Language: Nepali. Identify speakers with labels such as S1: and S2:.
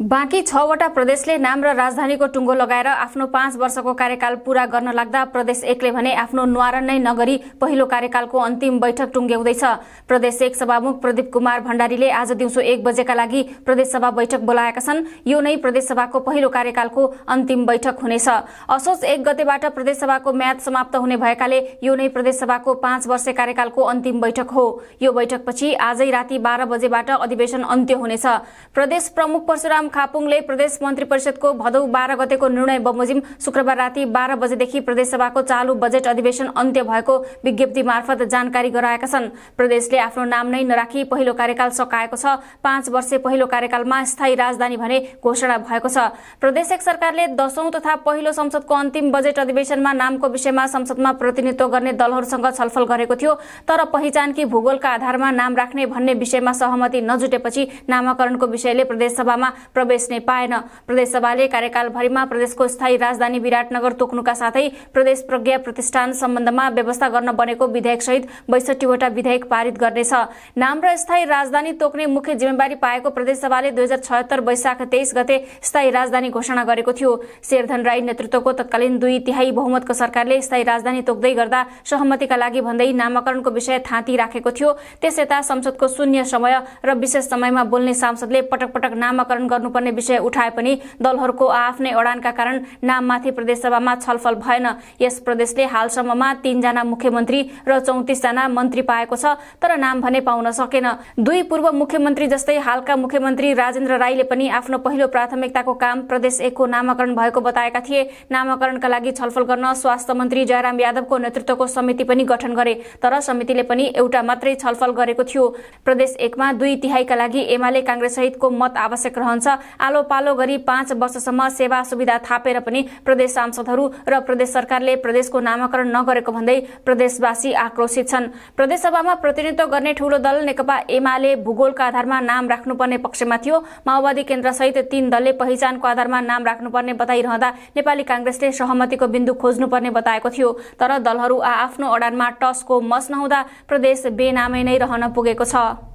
S1: बाँकी छवटा प्रदेशले नाम र राजधानीको टुङ्गो लगाएर आफ्नो पाँच वर्षको कार्यकाल पूरा गर्न लाग्दा प्रदेश एकले भने आफ्नो न्वारण नै नगरी पहिलो कार्यकालको अन्तिम बैठक टुङ्ग्याउँदैछ प्रदेश एक सभामुख प्रदीप कुमार भण्डारीले आज दिउँसो एक बजेका लागि प्रदेशसभा बैठक बोलाएका छन् यो नै प्रदेशसभाको पहिलो कार्यकालको अन्तिम बैठक हुनेछ असोज एक गतेबाट प्रदेशसभाको म्याद समाप्त हुने भएकाले यो नै प्रदेशसभाको पाँच वर्ष कार्यकालको अन्तिम बैठक हो यो बैठकपछि आजै राति बाह्र बजेबाट अधिवेशन अन्त्य हुनेछ प्रदेश प्रमुख परशुराम परशुराम खापुङले प्रदेश मन्त्री परिषदको भदौ बाह्र गतेको निर्णय बमोजिम शुक्रबार राति बाह्र बजेदेखि प्रदेशसभाको चालु बजेट अधिवेशन अन्त्य भएको विज्ञप्ति मार्फत जानकारी गराएका छन् प्रदेशले आफ्नो नाम नै नराखी पहिलो कार्यकाल सकाएको छ पाँच वर्ष पहिलो कार्यकालमा स्थायी राजधानी भने घोषणा भएको छ प्रदेश एक सरकारले दशौं तथा पहिलो संसदको अन्तिम बजेट अधिवेशनमा नामको विषयमा संसदमा प्रतिनिधित्व गर्ने दलहरूसँग छलफल गरेको थियो तर पहिचान कि भूगोलका आधारमा नाम राख्ने भन्ने विषयमा सहमति नजुटेपछि नामाकरणको विषयले प्रदेशसभामा प्रवेश नै पाएन प्रदेशसभाले कार्यकालभरिमा प्रदेशको स्थायी राजधानी विराटनगर तोक्नुका साथै प्रदेश प्रज्ञा प्रतिष्ठान सम्बन्धमा व्यवस्था गर्न बनेको विधेयक विधेयकसहित बैसठीवटा विधेयक पारित गर्नेछ नाम र स्थायी राजधानी तोक्ने मुख्य जिम्मेवारी पाएको प्रदेशसभाले दुई हजार छयत्तर वैशाख तेइस गते स्थायी राजधानी घोषणा गरेको थियो शेरधन राई नेतृत्वको तत्कालीन दुई तिहाई बहुमतको सरकारले स्थायी राजधानी तोक्दै गर्दा सहमतिका लागि भन्दै नामाकरणको विषय थाँती राखेको थियो त्यस यता संसदको शून्य समय र विशेष समयमा बोल्ने सांसदले पटक पटक नामाकरण गर्नुपर्ने विषय उठाए पनि दलहरूको आफ्नै अडानका कारण नाममाथि प्रदेशसभामा छलफल भएन यस प्रदेशले हालसम्ममा तीनजना मुख्यमन्त्री र चौतिसजना मन्त्री पाएको छ तर नाम भने पाउन सकेन दुई पूर्व मुख्यमन्त्री जस्तै हालका मुख्यमन्त्री राजेन्द्र राईले पनि आफ्नो पहिलो प्राथमिकताको काम प्रदेश एकको नामाकरण भएको बताएका थिए नामाकरणका लागि छलफल गर्न स्वास्थ्य मन्त्री जयराम यादवको नेतृत्वको समिति पनि गठन गरे तर समितिले पनि एउटा मात्रै छलफल गरेको थियो प्रदेश एकमा दुई तिहाईका लागि एमाले काङ्ग्रेस सहितको मत आवश्यक रहन्छ आलो पालो गरी पाँच वर्षसम्म सेवा सुविधा थापेर पनि प्रदेश सांसदहरू र प्रदेश सरकारले प्रदेशको नामाकरण नगरेको भन्दै प्रदेशवासी आक्रोशित छन् प्रदेशसभामा प्रतिनिधित्व गर्ने ठूलो दल नेकपा एमाले भूगोलका आधारमा नाम राख्नुपर्ने पक्षमा थियो माओवादी केन्द्र सहित तीन दलले पहिचानको आधारमा नाम राख्नुपर्ने बताइरहँदा नेपाली काँग्रेसले सहमतिको बिन्दु खोज्नुपर्ने बताएको थियो तर दलहरू आ आफ्नो अडानमा टसको मस नहुँदा प्रदेश बेनामै नै रहन पुगेको छ